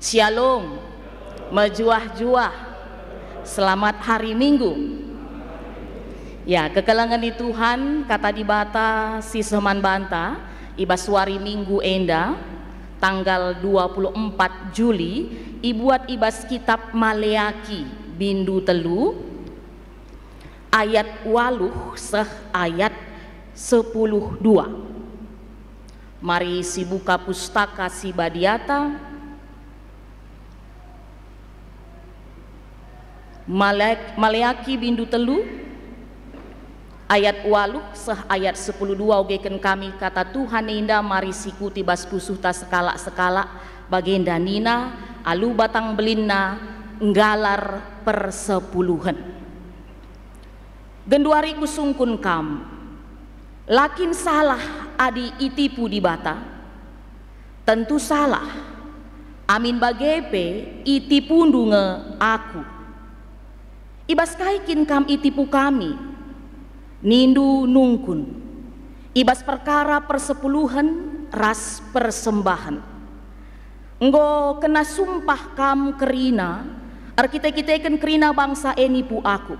Shalom, mejuah-juah, selamat hari Minggu. Ya, kekelangan di Tuhan, kata di Bata Si Seman Banta, Ibaswari Minggu Enda, tanggal 24 Juli, Ibuat Ibas Kitab Maleaki, Bindu Telu, ayat waluh seh ayat 10.2. Mari si buka pustaka si badiata, Maleaki bindu telu ayat waluk seh ayat 10 dua ogeken kami kata Tuhan indah mari siku tibas pusuh ta sekala sekala bagenda nina alu batang belina nggalar persepuluhan genduari kusungkun kam lakin salah adi itipu dibata tentu salah amin bagepe itipundunge aku aku ibas kaikin kam itipu kami nindu nungkun ibas perkara persepuluhan ras persembahan enggo kena sumpah kam kerina ar kita kita ikan kerina bangsa ini pu aku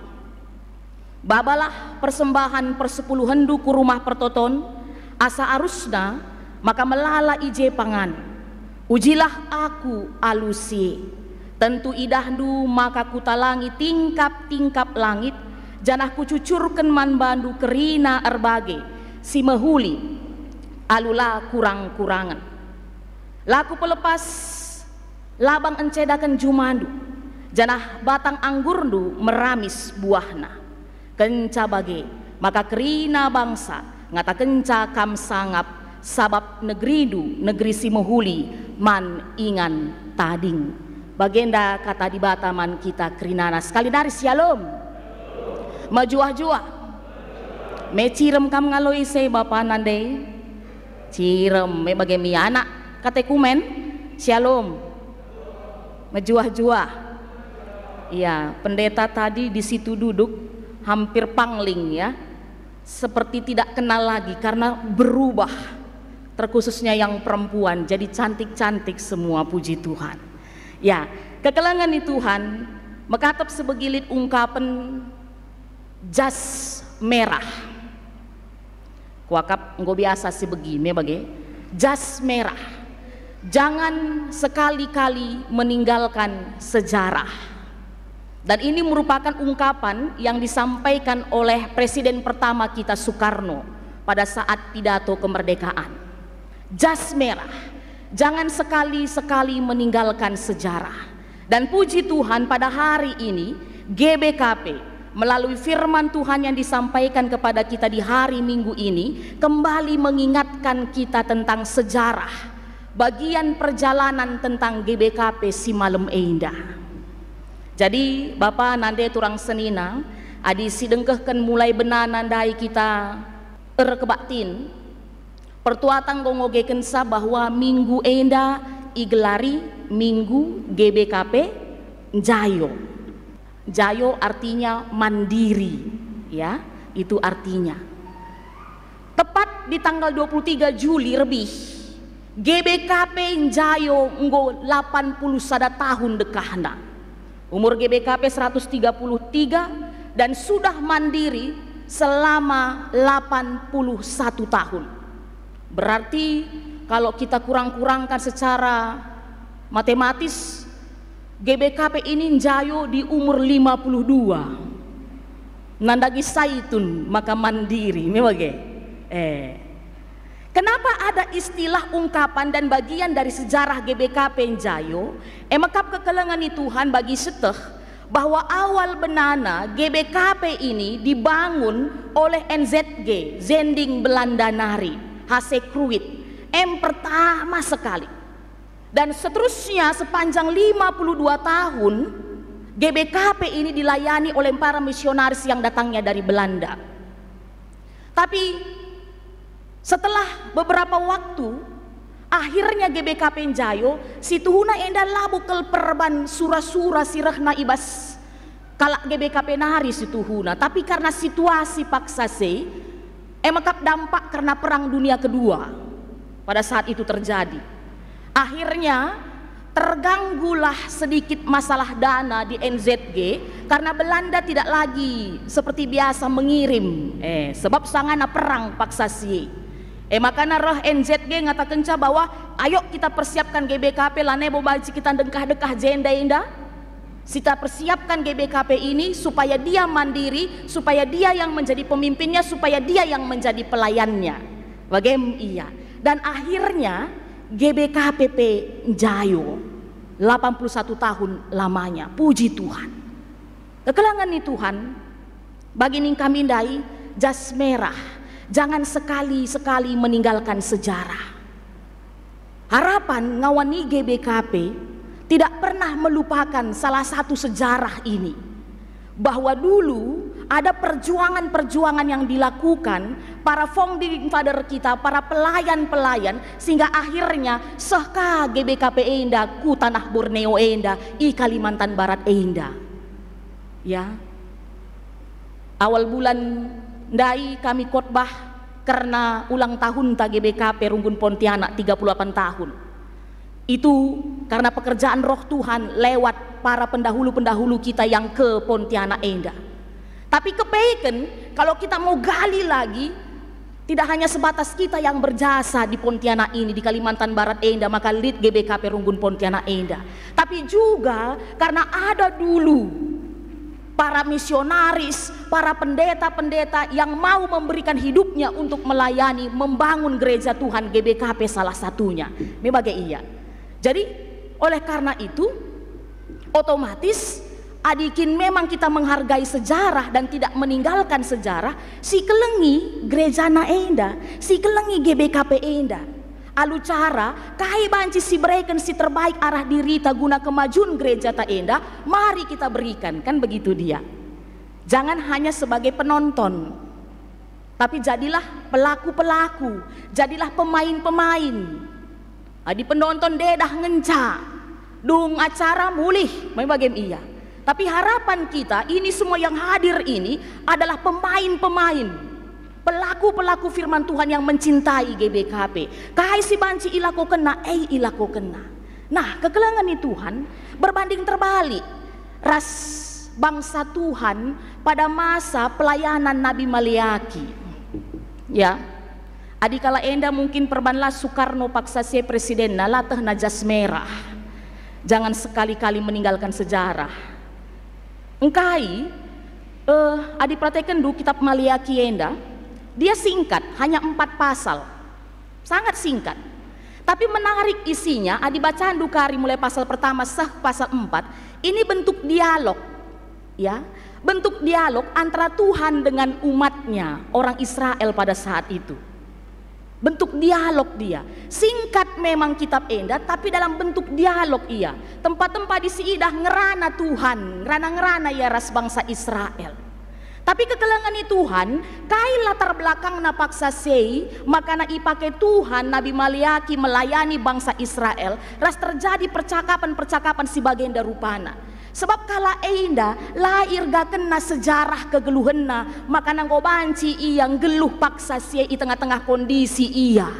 babalah persembahan persepuluhan duku rumah pertoton asa arusna maka melala ije pangan ujilah aku alusi Tentu idahdu maka kutalangi tingkap-tingkap langit Janah kucucurkan man bandu kerina erbage Si mehuli alula kurang-kurangan Laku pelepas labang encedakan jumandu Janah batang anggurdu meramis buahna Kenca bage maka kerina bangsa Ngata kenca kam sangap sabab negeri du negeri simehuli man ingan tading Bagenda kata di bataman kita krinana sekali dari sialom. majuah jua Me cirem kam ngaloi se bapak nande. Cirem me bagai anak kata kumen sialom. majuah jua Iya, pendeta tadi di situ duduk hampir pangling ya. Seperti tidak kenal lagi karena berubah terkhususnya yang perempuan jadi cantik-cantik semua puji Tuhan Ya, kekelangan di Tuhan mekatap sebegilit ungkapan jas merah. Kuakap nggak biasa sih begini bagi jas merah. Jangan sekali-kali meninggalkan sejarah. Dan ini merupakan ungkapan yang disampaikan oleh presiden pertama kita Soekarno pada saat pidato kemerdekaan. Jas merah Jangan sekali-sekali meninggalkan sejarah. Dan puji Tuhan pada hari ini GBKP melalui firman Tuhan yang disampaikan kepada kita di hari Minggu ini kembali mengingatkan kita tentang sejarah bagian perjalanan tentang GBKP si malam Eindah. Jadi Bapak nande turang senina adi sidengkehken mulai benar nandai kita terkebatin Pertuatan gongogekan sa bahwa minggu enda igelari minggu GBKP jayo. Jayo artinya mandiri, ya itu artinya. Tepat di tanggal 23 Juli lebih GBKP Jayo nggo 80 sada tahun dekahna. Umur GBKP 133 dan sudah mandiri selama 81 tahun. Berarti kalau kita kurang-kurangkan secara matematis GBKP ini jayo di umur 52 nandagi saitun maka mandiri memang eh Kenapa ada istilah ungkapan dan bagian dari sejarah GBKP Penjayo? Emakap eh, kekelengani Tuhan bagi seteh bahwa awal benana GBKP ini dibangun oleh NZG, Zending Belanda Nari. H.C. Kruid M pertama sekali dan seterusnya sepanjang 52 tahun GBKP ini dilayani oleh para misionaris yang datangnya dari Belanda tapi setelah beberapa waktu akhirnya GBKP Jayo situhuna enda labu kelperban sura-sura sirahna ibas kalak GBKP nahari situhuna tapi karena situasi paksa se Emetak eh, dampak karena perang dunia kedua pada saat itu terjadi. Akhirnya terganggulah sedikit masalah dana di NZG karena Belanda tidak lagi seperti biasa mengirim eh sebab sangana perang paksa si e. eh makanya roh NZG ngata kenca bahwa ayo kita persiapkan GBKP lah nebo baci kita dengkah-dengkah jenda indah kita persiapkan GBKP ini supaya dia mandiri, supaya dia yang menjadi pemimpinnya, supaya dia yang menjadi pelayannya. Bagaimana Dan akhirnya GBKPP Jayo 81 tahun lamanya. Puji Tuhan. Kekelangan nih Tuhan bagi kami Kamindai jas merah. Jangan sekali-sekali meninggalkan sejarah. Harapan ngawani GBKP tidak pernah melupakan salah satu sejarah ini bahwa dulu ada perjuangan-perjuangan yang dilakukan para founding father kita, para pelayan-pelayan sehingga akhirnya sehka GBKP Enda, ku tanah Borneo Enda, i Kalimantan Barat Enda. Ya. Awal bulan ndai kami khotbah karena ulang tahun ta GBKP Runggun Pontianak 38 tahun. Itu karena pekerjaan roh Tuhan lewat para pendahulu-pendahulu kita yang ke Pontianak Indah. Tapi ke Bacon, kalau kita mau gali lagi, tidak hanya sebatas kita yang berjasa di Pontianak ini, di Kalimantan Barat Indah, maka lead GBKP Runggun Pontianak Indah. Tapi juga karena ada dulu para misionaris, para pendeta-pendeta yang mau memberikan hidupnya untuk melayani, membangun gereja Tuhan GBKP salah satunya. Memang iya. Jadi oleh karena itu otomatis adikin memang kita menghargai sejarah dan tidak meninggalkan sejarah si kelengi gereja enda si kelengi GBKP enda alu cara kai banci si breken si terbaik arah diri ta guna kemajuan gereja ta enda mari kita berikan kan begitu dia jangan hanya sebagai penonton tapi jadilah pelaku-pelaku jadilah pemain-pemain Adi penonton dedah ngenca. Dung acara mulih, memang iya. Tapi harapan kita ini semua yang hadir ini adalah pemain-pemain pelaku-pelaku firman Tuhan yang mencintai GBKP. Kaisi si banci ilako kena, eh ilako kena. Nah, kekelangan ini Tuhan berbanding terbalik. Ras bangsa Tuhan pada masa pelayanan Nabi Maliaki. Ya, Adikala enda mungkin perbanlah Soekarno paksa si presiden na najas merah. Jangan sekali-kali meninggalkan sejarah. Engkai, eh, adi praktekan du kitab Maliaki enda, dia singkat, hanya empat pasal. Sangat singkat. Tapi menarik isinya, adik bacaan dukari mulai pasal pertama sah pasal empat, ini bentuk dialog. Ya, bentuk dialog antara Tuhan dengan umatnya, orang Israel pada saat itu bentuk dialog dia. Singkat memang kitab Enda, tapi dalam bentuk dialog ia. Tempat-tempat di Siidah ngerana Tuhan, ngerana-ngerana ya ras bangsa Israel. Tapi kekelangan Tuhan, kai latar belakang napaksa paksa sei, maka ipake Tuhan Nabi Maliaki melayani bangsa Israel, ras terjadi percakapan-percakapan si bagian rupana Sebab kala einda eh lahir gak kena sejarah kegeluhena maka nangko banci yang geluh paksa sia i tengah-tengah kondisi iya.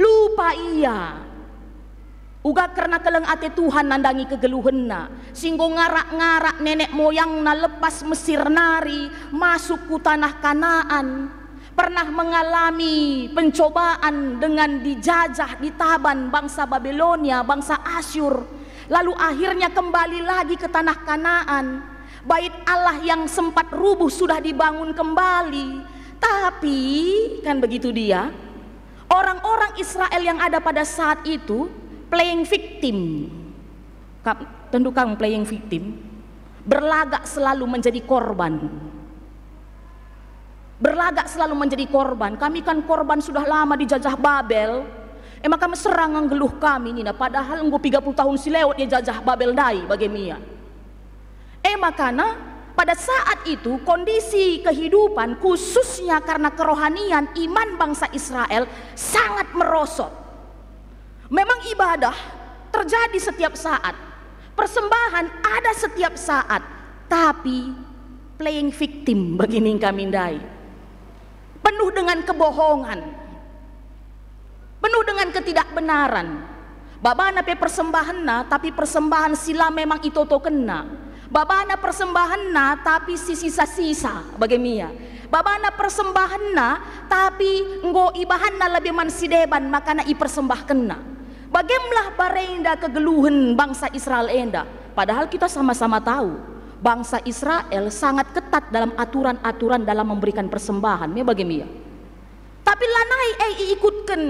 Lupa iya. Uga karena keleng ate Tuhan nandangi kegeluhena Singgo ngarak-ngarak nenek moyang na lepas Mesir nari Masuk ku tanah kanaan Pernah mengalami pencobaan dengan dijajah ditaban bangsa Babilonia, bangsa Asyur Lalu akhirnya kembali lagi ke tanah Kanaan. Bait Allah yang sempat rubuh sudah dibangun kembali. Tapi kan begitu dia, orang-orang Israel yang ada pada saat itu playing victim. Tentu kamu playing victim. Berlagak selalu menjadi korban. Berlagak selalu menjadi korban. Kami kan korban sudah lama dijajah Babel Emang kami serang anggeluh kami nina padahal engko 30 tahun si lewat dia jajah Babel dai bagi mia. Emang eh, karena pada saat itu kondisi kehidupan khususnya karena kerohanian iman bangsa Israel sangat merosot. Memang ibadah terjadi setiap saat. Persembahan ada setiap saat. Tapi playing victim begini kami dai. Penuh dengan kebohongan, penuh dengan ketidakbenaran. Babana pe persembahan na, tapi persembahan sila memang itu to kena. Babana persembahan na, tapi si sisa-sisa bagaimana? Babana persembahan na, tapi ngo ibahan na lebih mansideban makana i persembah kena. Bagaimlah barenda kegeluhan bangsa Israel enda. Padahal kita sama-sama tahu bangsa Israel sangat ketat dalam aturan-aturan dalam memberikan persembahan. Ini ya bagaimana? tapi lanai eh ikutkan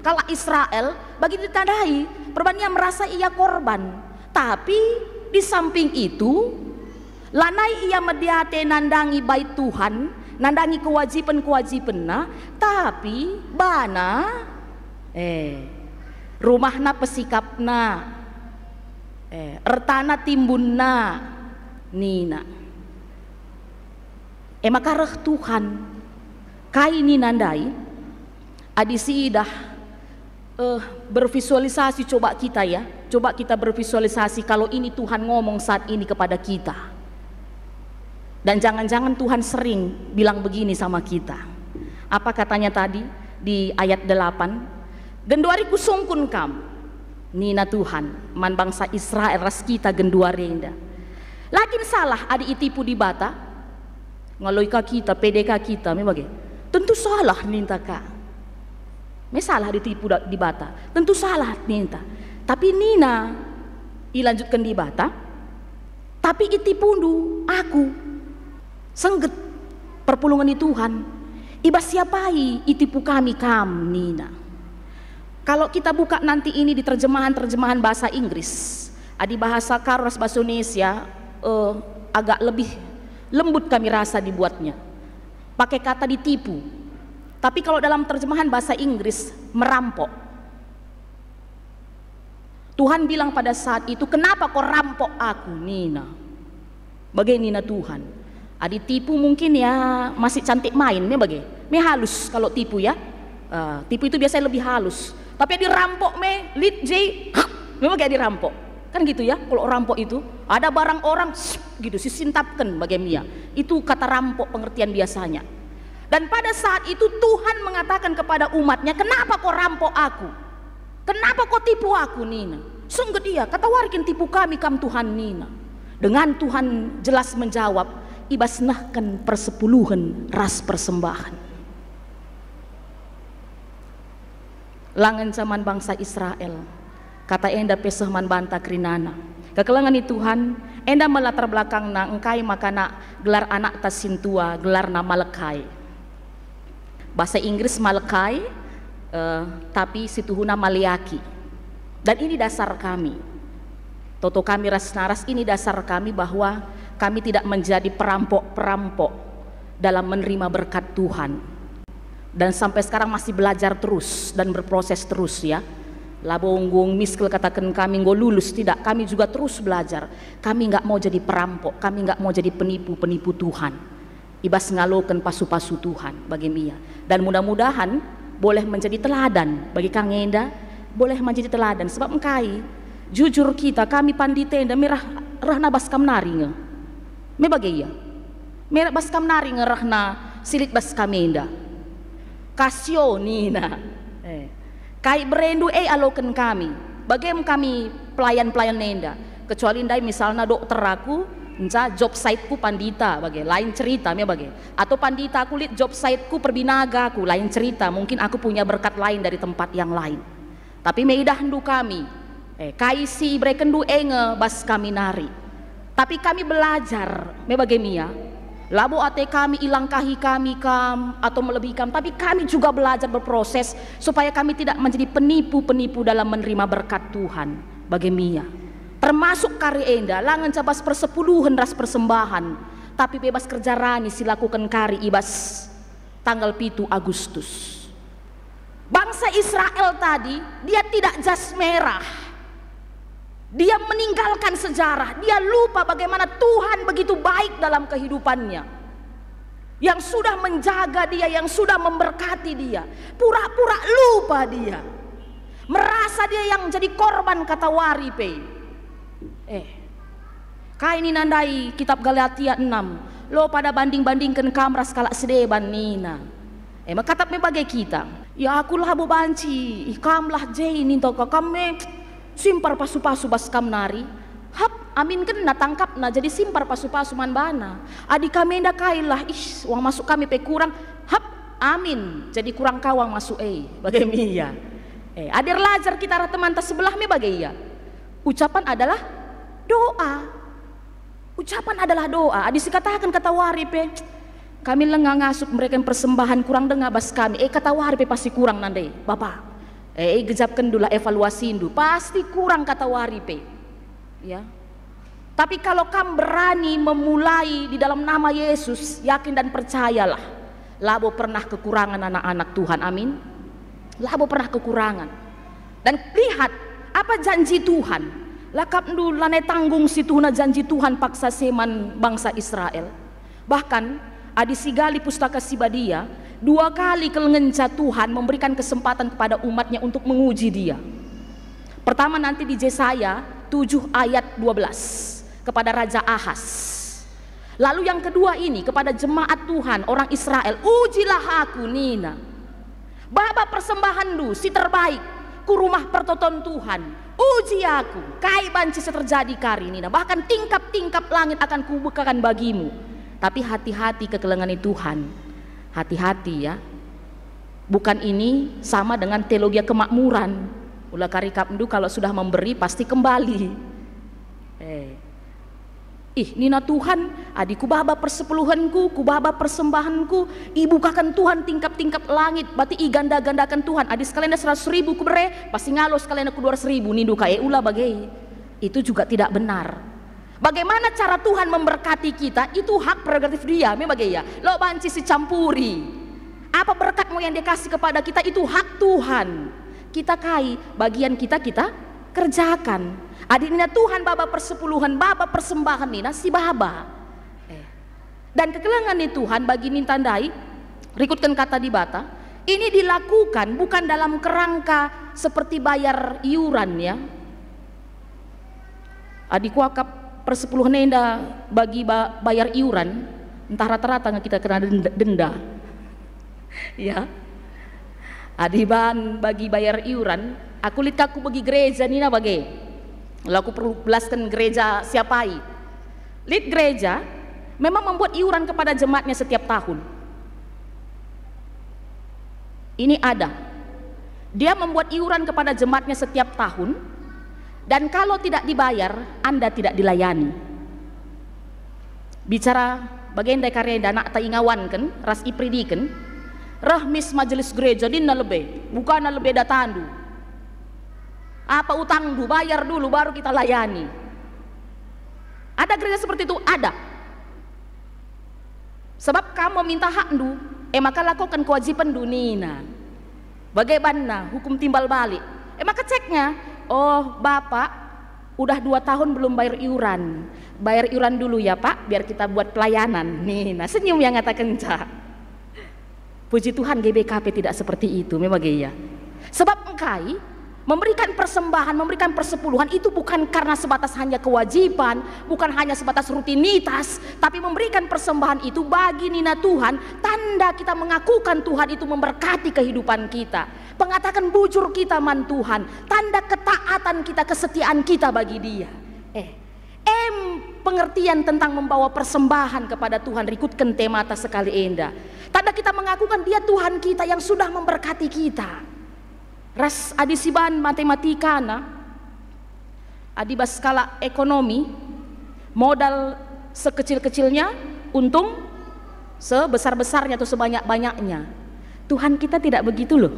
kalau Israel bagi ditandai perbannya merasa ia korban tapi di samping itu lanai ia mediate nandangi bait Tuhan nandangi kewajiban kewajibannya tapi bana eh rumahna pesikapna eh ertana timbunna nina Emakarah eh, Tuhan kaini nandai adisidah uh, eh, bervisualisasi coba kita ya coba kita bervisualisasi kalau ini Tuhan ngomong saat ini kepada kita dan jangan-jangan Tuhan sering bilang begini sama kita apa katanya tadi di ayat 8 genduari kusungkun Kam, Nina Tuhan man bangsa Israel ras kita genduari indah lakin salah adi itipu di bata ngaloika kita PDK kita memang tentu salah ninta kak Mesalah ditipu di bata. Tentu salah Nina. Tapi Nina dilanjutkan di bata. Tapi itipundu aku. Sengget perpulungan di Tuhan. Iba siapai itipu kami kam Nina. Kalau kita buka nanti ini di terjemahan-terjemahan bahasa Inggris, adi ah, bahasa Karos bahasa Indonesia eh, agak lebih lembut kami rasa dibuatnya. Pakai kata ditipu, tapi kalau dalam terjemahan bahasa Inggris, merampok. Tuhan bilang pada saat itu, kenapa kau rampok aku, Nina? Bagaimana Nina Tuhan. Adi tipu mungkin ya masih cantik main, me bagai. Me halus kalau tipu ya. Uh, tipu itu biasanya lebih halus. Tapi rampok, me, lit, J, memang kayak dirampok. Kan gitu ya, kalau rampok itu. Ada barang orang, gitu, sisintapkan bagai Mia. Itu kata rampok pengertian biasanya dan pada saat itu Tuhan mengatakan kepada umatnya, kenapa kau rampok aku? Kenapa kau tipu aku Nina? Sungguh dia, kata warkin tipu kami kam Tuhan Nina. Dengan Tuhan jelas menjawab, ibasnahkan persepuluhan ras persembahan. langan zaman bangsa Israel. Kata enda pesah man banta krinana. Kekelangan itu Tuhan, enda melatar belakang na engkai makana gelar anak tasintua, gelar nama lekai bahasa Inggris Malakai uh, tapi situhuna Maliaki dan ini dasar kami Toto kami Rasnaras ini dasar kami bahwa kami tidak menjadi perampok-perampok dalam menerima berkat Tuhan dan sampai sekarang masih belajar terus dan berproses terus ya labonggung miskel katakan kami nggak lulus tidak kami juga terus belajar kami nggak mau jadi perampok kami nggak mau jadi penipu-penipu Tuhan ibas ngalokan pasu-pasu Tuhan bagi Mia dan mudah-mudahan boleh menjadi teladan bagi Kang Enda boleh menjadi teladan sebab engkai jujur kita kami pandite tenda merah rahna baskam kam nge me bagi iya? merah baskam kam nge rahna silit baskam kami enda kasio nina eh. kai berendu eh aloken kami bagaim kami pelayan-pelayan nenda kecuali ndai misalnya dokter aku Nza job ku pandita bagai lain cerita mi bagai atau pandita kulit job ku perbinaga ku lain cerita mungkin aku punya berkat lain dari tempat yang lain tapi meidah hendu kami eh kaisi brekendu enge bas kami nari tapi kami belajar mi bagai mia labu ate kami ilangkahi kami kam atau melebihi kam tapi kami juga belajar berproses supaya kami tidak menjadi penipu-penipu dalam menerima berkat Tuhan bagai mia termasuk kari enda langan cabas persepuluhan ras persembahan tapi bebas kerja rani silakukan kari ibas tanggal pitu Agustus bangsa Israel tadi dia tidak jas merah dia meninggalkan sejarah dia lupa bagaimana Tuhan begitu baik dalam kehidupannya yang sudah menjaga dia, yang sudah memberkati dia. Pura-pura lupa dia. Merasa dia yang jadi korban kata waripe. Eh, kain ini nandai kitab Galatia 6. Lo pada banding-bandingkan kamras sedih sedeban nina. Eh, maka tapi bagai kita. Ya aku lah bu banci, ikam lah jei ini toka kame simpar pasu-pasu bas kam nari. Hap, amin kan tangkap na jadi simpar pasu-pasu man bana. Adik kami kail kailah, ih uang masuk kami pe kurang. Hap, amin jadi kurang kawang masuk eh bagai mia. Ya. Eh, adir lajar kita rata mantas sebelah me bagai ya. Ucapan adalah Doa. Ucapan adalah doa. di katakan kata waripe. Eh, kami lengah ngasuk mereka yang persembahan kurang dengar bas kami. Eh kata waripe pasti kurang nandai. Bapak. Eh, eh gejap kendula evaluasi indu. Pasti kurang kata waripe. Ya. Tapi kalau kamu berani memulai di dalam nama Yesus, yakin dan percayalah. Labo pernah kekurangan anak-anak Tuhan, amin. Labo pernah kekurangan. Dan lihat apa janji Tuhan. Lakap ndu lane tanggung na janji Tuhan paksa seman bangsa Israel. Bahkan Adi Sigali Pustaka Sibadia dua kali kelengenca Tuhan memberikan kesempatan kepada umatnya untuk menguji dia. Pertama nanti di Yesaya 7 ayat 12 kepada Raja Ahas. Lalu yang kedua ini kepada jemaat Tuhan orang Israel, ujilah aku Nina. Bapak persembahan lu si terbaik ku rumah pertonton Tuhan uji aku kai banci terjadi kari ini bahkan tingkap-tingkap langit akan kubukakan bagimu tapi hati-hati kekelengani Tuhan hati-hati ya bukan ini sama dengan teologi kemakmuran ulah karikap kalau sudah memberi pasti kembali eh Ih, nina Tuhan, adikku bahaba persepuluhanku, ku bahaba persembahanku, ibu kakan Tuhan tingkap-tingkap langit, berarti i ganda-gandakan Tuhan, adik sekalian seratus ribu ku bere, pasti ngalos sekalian aku dua ribu, nindu kaya ula bagai. Itu juga tidak benar. Bagaimana cara Tuhan memberkati kita itu hak prerogatif dia, memang ya. Lo banci si campuri. Apa berkatmu yang dia kasih kepada kita itu hak Tuhan. Kita kai, bagian kita kita kerjakan nina Tuhan bapa persepuluhan bapa persembahan nina si baba. Eh. Dan kekelangan ini Tuhan bagi tandai, rikutkan kata di bata ini dilakukan bukan dalam kerangka seperti bayar iuran ya. Adikku akap persepuluhan nenda bagi bayar iuran entah rata-rata kita kena denda. denda. ya. Adiban bagi bayar iuran, aku lihat aku bagi gereja nina bagai. Lalu aku perlu belaskan gereja siapai. Lead gereja memang membuat iuran kepada jemaatnya setiap tahun. Ini ada. Dia membuat iuran kepada jemaatnya setiap tahun dan kalau tidak dibayar, Anda tidak dilayani. Bicara bagian dari karya dana atau ingawan kan, ras ipridikan, rahmis majelis gereja ini lebih, bukan lebih datandu. Apa utang dulu, bayar dulu baru kita layani. Ada gereja seperti itu? Ada. Sebab kamu minta hak du, eh maka lakukan kewajiban dunia Bagaimana hukum timbal balik? Eh maka ceknya, oh bapak udah dua tahun belum bayar iuran bayar iuran dulu ya pak biar kita buat pelayanan nih nah senyum yang kata kencang puji Tuhan GBKP tidak seperti itu memang iya sebab engkai Memberikan persembahan, memberikan persepuluhan itu bukan karena sebatas hanya kewajiban, bukan hanya sebatas rutinitas, tapi memberikan persembahan itu bagi nina Tuhan, tanda kita mengakukan Tuhan itu memberkati kehidupan kita. Pengatakan bujur kita man Tuhan, tanda ketaatan kita, kesetiaan kita bagi dia. Eh, M pengertian tentang membawa persembahan kepada Tuhan rikutkan atas sekali enda. Tanda kita mengakukan dia Tuhan kita yang sudah memberkati kita. Ras adisiban matematika na adiba skala ekonomi modal sekecil-kecilnya untung sebesar-besarnya atau sebanyak-banyaknya. Tuhan kita tidak begitu loh.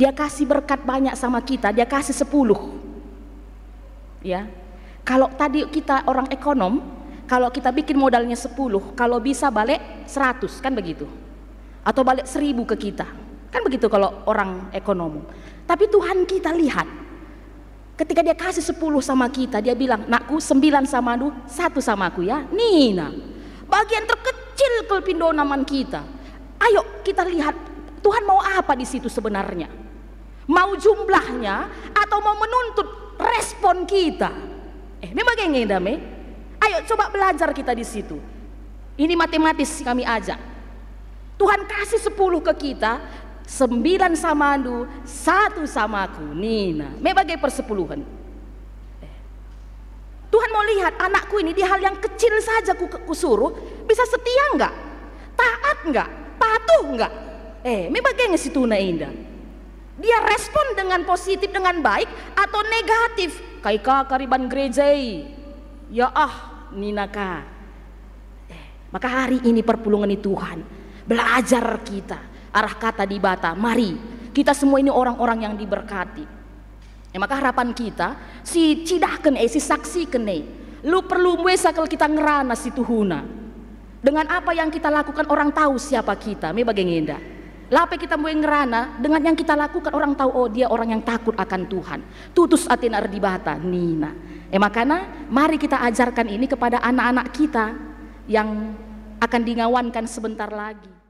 Dia kasih berkat banyak sama kita, dia kasih sepuluh. Ya. Kalau tadi kita orang ekonom, kalau kita bikin modalnya sepuluh, kalau bisa balik seratus kan begitu. Atau balik seribu ke kita. Kan begitu kalau orang ekonomi. Tapi Tuhan kita lihat. Ketika dia kasih 10 sama kita, dia bilang, "Nakku 9 sama lu, satu sama aku ya." Nina. Bagian terkecil kepindonaman kita. Ayo kita lihat Tuhan mau apa di situ sebenarnya? Mau jumlahnya atau mau menuntut respon kita? Eh, memang kayak dame. Ayo coba belajar kita di situ. Ini matematis kami ajak. Tuhan kasih 10 ke kita, sembilan sama andu, satu sama aku. Nina, sebagai persepuluhan. Eh. Tuhan mau lihat anakku ini di hal yang kecil saja ku, ku suruh, bisa setia enggak? Taat enggak? Patuh enggak? Eh, sebagai ngisi situ indah. Dia respon dengan positif dengan baik atau negatif. Kaika kariban gerejai. Ya ah, Nina ka. Eh, maka hari ini perpulungan ini Tuhan belajar kita arah kata di bata. Mari, kita semua ini orang-orang yang diberkati. Ya, maka harapan kita, si cidaken eh, si saksi kene. Lu perlu muesa kalau kita ngerana si tuhuna. Dengan apa yang kita lakukan orang tahu siapa kita. Me bagaimana? Lape kita yang ngerana dengan yang kita lakukan orang tahu oh dia orang yang takut akan Tuhan. Tutus atin bata, nina. Eh makanya mari kita ajarkan ini kepada anak-anak kita yang akan dingawankan sebentar lagi.